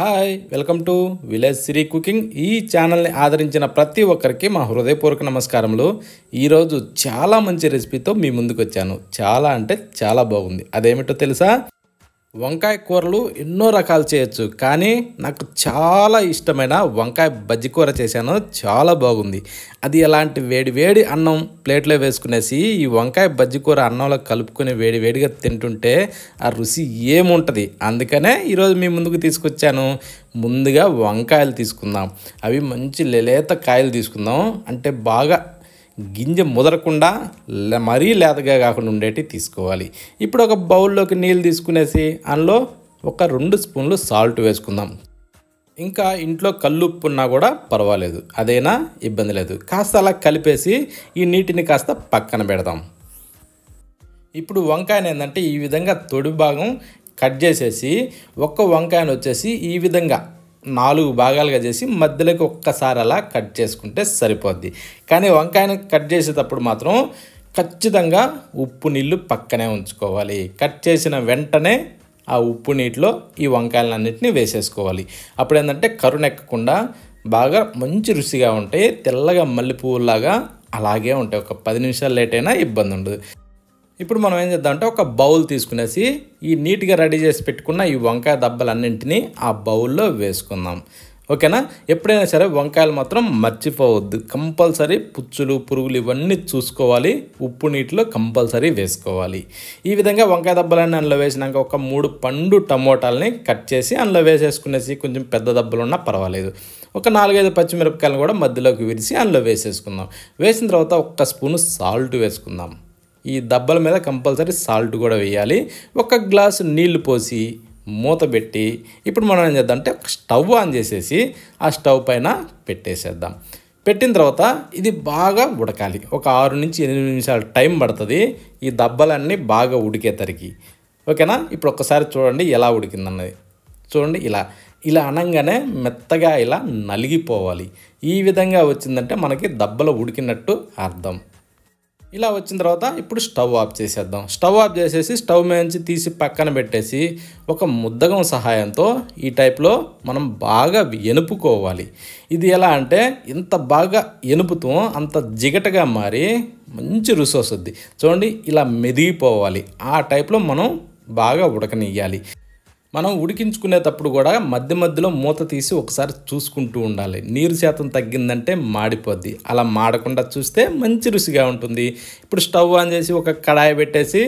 hi welcome to village సిరీ cooking ఈ ఛానల్ని ఆదరించిన ప్రతి ఒక్కరికి మా హృదయపూర్వక నమస్కారములు ఈరోజు చాలా మంచి రెసిపీతో మీ ముందుకు వచ్చాను చాలా అంటే చాలా బాగుంది అదేమిటో తెలుసా వంకాయ కూరలు ఎన్నో రకాలు చేయొచ్చు కానీ నాకు చాలా ఇష్టమైన వంకాయ బజ్జి కూర చేశాను చాలా బాగుంది అది ఎలాంటి వేడి వేడి అన్నం ప్లేట్లో వేసుకునేసి ఈ వంకాయ బజ్జి కూర అన్నంలో కలుపుకొని వేడి వేడిగా తింటుంటే ఆ రుచి ఏముంటుంది అందుకనే ఈరోజు మీ ముందుకు తీసుకొచ్చాను ముందుగా వంకాయలు తీసుకుందాం అవి మంచి లేత కాయలు తీసుకుందాం అంటే బాగా గింజ ముదరకుండా మరీ లేతగా కాకుండా ఉండేటివి తీసుకోవాలి ఇప్పుడు ఒక బౌల్లోకి నీళ్ళు తీసుకునేసి అందులో ఒక రెండు స్పూన్లు సాల్ట్ వేసుకుందాం ఇంకా ఇంట్లో కల్లుప్పు ఉన్నా కూడా పర్వాలేదు అదైనా ఇబ్బంది లేదు కాస్త అలా కలిపేసి ఈ నీటిని కాస్త పక్కన పెడదాం ఇప్పుడు వంకాయని ఏంటంటే ఈ విధంగా తొడి భాగం కట్ చేసేసి ఒక్క వంకాయను వచ్చేసి ఈ విధంగా నాలుగు భాగాలుగా చేసి మధ్యలోకి ఒక్కసారి అలా కట్ చేసుకుంటే సరిపోద్ది కానీ వంకాయను కట్ చేసేటప్పుడు మాత్రం ఖచ్చితంగా ఉప్పు నీళ్ళు పక్కనే ఉంచుకోవాలి కట్ చేసిన వెంటనే ఆ ఉప్పు నీటిలో ఈ వంకాయలన్నింటినీ వేసేసుకోవాలి అప్పుడు ఏంటంటే కరుణెక్కకుండా బాగా మంచి రుచిగా ఉంటాయి తెల్లగా మల్లెపూలాగా అలాగే ఉంటాయి ఒక పది నిమిషాలు లేట్ అయినా ఇబ్బంది ఉండదు ఇప్పుడు మనం ఏం చేద్దామంటే ఒక బౌల్ తీసుకునేసి ఈ నీట్గా రెడీ చేసి పెట్టుకున్న ఈ వంకాయ దెబ్బలన్నింటినీ ఆ బౌల్లో వేసుకుందాం ఓకేనా ఎప్పుడైనా సరే వంకాయలు మాత్రం మర్చిపోవద్దు కంపల్సరీ పుచ్చులు పురుగులు ఇవన్నీ చూసుకోవాలి ఉప్పు నీటిలో కంపల్సరీ వేసుకోవాలి ఈ విధంగా వంకాయ దెబ్బలన్నీ అందులో వేసినాక ఒక మూడు పండు టమోటాలని కట్ చేసి అందులో వేసేసుకునేసి కొంచెం పెద్ద దెబ్బలు ఉన్నా పర్వాలేదు ఒక నాలుగైదు పచ్చిమిరపకాయలను కూడా మధ్యలోకి విరిసి అందులో వేసేసుకుందాం వేసిన తర్వాత ఒక్క స్పూను సాల్ట్ వేసుకుందాం ఈ దబ్బల మీద కంపల్సరీ సాల్ట్ కూడా వేయాలి ఒక గ్లాసు నీళ్లు పోసి మూత పెట్టి ఇప్పుడు మనం ఏం చేద్దాం అంటే స్టవ్ ఆన్ చేసేసి ఆ స్టవ్ పైన పెట్టేసేద్దాం పెట్టిన తర్వాత ఇది బాగా ఉడకాలి ఒక ఆరు నుంచి ఎనిమిది నిమిషాలు టైం పడుతుంది ఈ దబ్బలన్నీ బాగా ఉడికేసరికి ఓకేనా ఇప్పుడు ఒక్కసారి చూడండి ఎలా ఉడికిందన్నది చూడండి ఇలా ఇలా అనగానే మెత్తగా ఇలా నలిగిపోవాలి ఈ విధంగా వచ్చిందంటే మనకి దబ్బలు ఉడికినట్టు అర్థం ఇలా వచ్చిన తర్వాత ఇప్పుడు స్టవ్ ఆఫ్ చేసేద్దాం స్టవ్ ఆఫ్ చేసేసి స్టవ్ మేంచి తీసి పక్కన పెట్టేసి ఒక ముద్దగం సహాయంతో ఈ టైప్లో మనం బాగా ఎనుపుకోవాలి ఇది ఎలా అంటే ఇంత బాగా ఎనుపుతూ అంత జిగటగా మారి మంచి రుచి వస్తుంది చూడండి ఇలా మెదిగిపోవాలి ఆ టైప్లో మనం బాగా ఉడకనియ్యాలి మనం ఉడికించుకునేటప్పుడు కూడా మధ్య మధ్యలో మూత తీసి ఒకసారి చూసుకుంటూ ఉండాలి నీరు శాతం తగ్గిందంటే మాడిపోద్ది అలా మాడకుండా చూస్తే మంచి రుచిగా ఉంటుంది ఇప్పుడు స్టవ్ ఆన్ చేసి ఒక కడాయి పెట్టేసి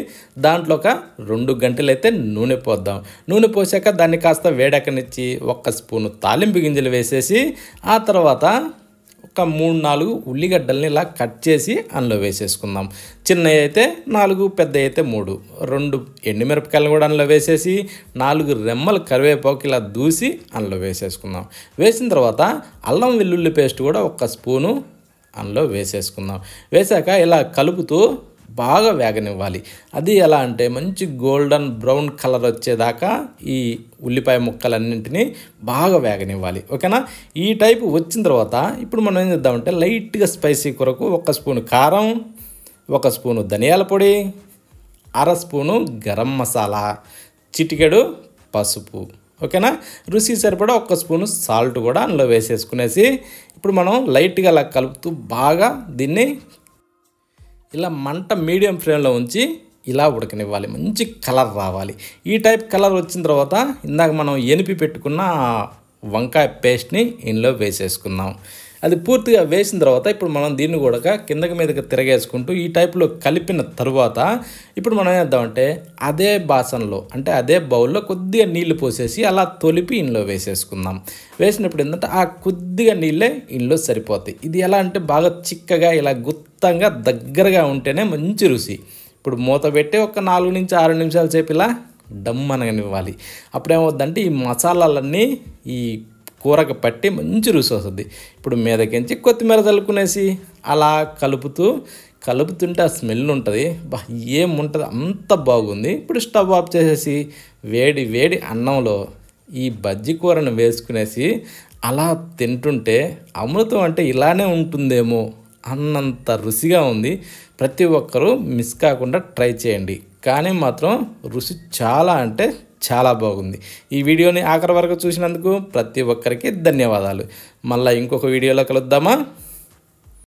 దాంట్లో ఒక రెండు గంటలైతే నూనె పోద్దాం నూనె పోసాక దాన్ని కాస్త వేడెక్కనిచ్చి ఒక్క స్పూను తాలింపు గింజలు వేసేసి ఆ తర్వాత ఒక్క మూడు నాలుగు ఉల్లిగడ్డల్ని ఇలా కట్ చేసి అందులో వేసేసుకుందాం చిన్నవి అయితే నాలుగు పెద్ద అయితే మూడు రెండు ఎండుమిరపకాయలు కూడా అందులో వేసేసి నాలుగు రెమ్మలు కరివేపాకు ఇలా దూసి అందులో వేసేసుకుందాం వేసిన తర్వాత అల్లం వెల్లుల్లి పేస్ట్ కూడా ఒక స్పూను అందులో వేసేసుకుందాం వేసాక ఇలా కలుపుతూ బాగా వేగనివ్వాలి అది ఎలా అంటే మంచి గోల్డెన్ బ్రౌన్ కలర్ వచ్చేదాకా ఈ ఉల్లిపాయ ముక్కలన్నింటినీ బాగా వేగనివ్వాలి ఓకేనా ఈ టైపు వచ్చిన తర్వాత ఇప్పుడు మనం ఏం చేద్దామంటే లైట్గా స్పైసీ కొరకు ఒక స్పూన్ కారం ఒక స్పూను ధనియాల పొడి అర స్పూను గరం మసాలా చిటికెడు పసుపు ఓకేనా రుచి సరిపడా ఒక్క స్పూను సాల్ట్ కూడా అందులో వేసేసుకునేసి ఇప్పుడు మనం లైట్గా అలా కలుపుతూ బాగా దీన్ని ఇలా మంట మీడియం ఫ్లేమ్లో ఉంచి ఇలా ఉడకనివ్వాలి మంచి కలర్ రావాలి ఈ టైప్ కలర్ వచ్చిన తర్వాత ఇందాక మనం ఎనిపి పెట్టుకున్న వంకాయ పేస్ట్ని ఇందులో వేసేసుకుందాం అది పూర్తిగా వేసిన తర్వాత ఇప్పుడు మనం దీన్ని కూడా కిందకి మీదకి తిరగేసుకుంటూ ఈ టైప్లో కలిపిన తర్వాత ఇప్పుడు మనం ఏద్దామంటే అదే బాసనలో అంటే అదే బౌల్లో కొద్దిగా నీళ్లు పోసేసి అలా తొలిపి ఇంట్లో వేసేసుకుందాం వేసినప్పుడు ఏంటంటే ఆ కొద్దిగా నీళ్ళే ఇంట్లో సరిపోతాయి ఇది ఎలా అంటే బాగా చిక్కగా ఇలా గుత్తంగా దగ్గరగా ఉంటేనే మంచి రుచి ఇప్పుడు మూత పెట్టి ఒక నాలుగు నుంచి ఆరు నిమిషాల సేపు ఇలా డమ్ అనగానివ్వాలి అప్పుడేమవుద్దంటే ఈ మసాలాలన్నీ ఈ కూరకు పట్టి మంచి రుచి వస్తుంది ఇప్పుడు మీదకించి కొత్తిమీర చల్లుకునేసి అలా కలుపుతూ కలుపుతుంటే ఆ స్మెల్ ఉంటుంది బా ఏముంటుంది అంత బాగుంది ఇప్పుడు స్టవ్ ఆఫ్ చేసేసి వేడి వేడి అన్నంలో ఈ బజ్జి కూరను వేసుకునేసి అలా తింటుంటే అమృతం అంటే ఇలానే ఉంటుందేమో అన్నంత రుచిగా ఉంది ప్రతి ఒక్కరూ మిస్ కాకుండా ట్రై చేయండి కానీ మాత్రం రుచి చాలా అంటే చాలా బాగుంది ఈ వీడియోని ఆఖరి వరకు చూసినందుకు ప్రతి ఒక్కరికి ధన్యవాదాలు మళ్ళీ ఇంకొక వీడియోలో కలుద్దామా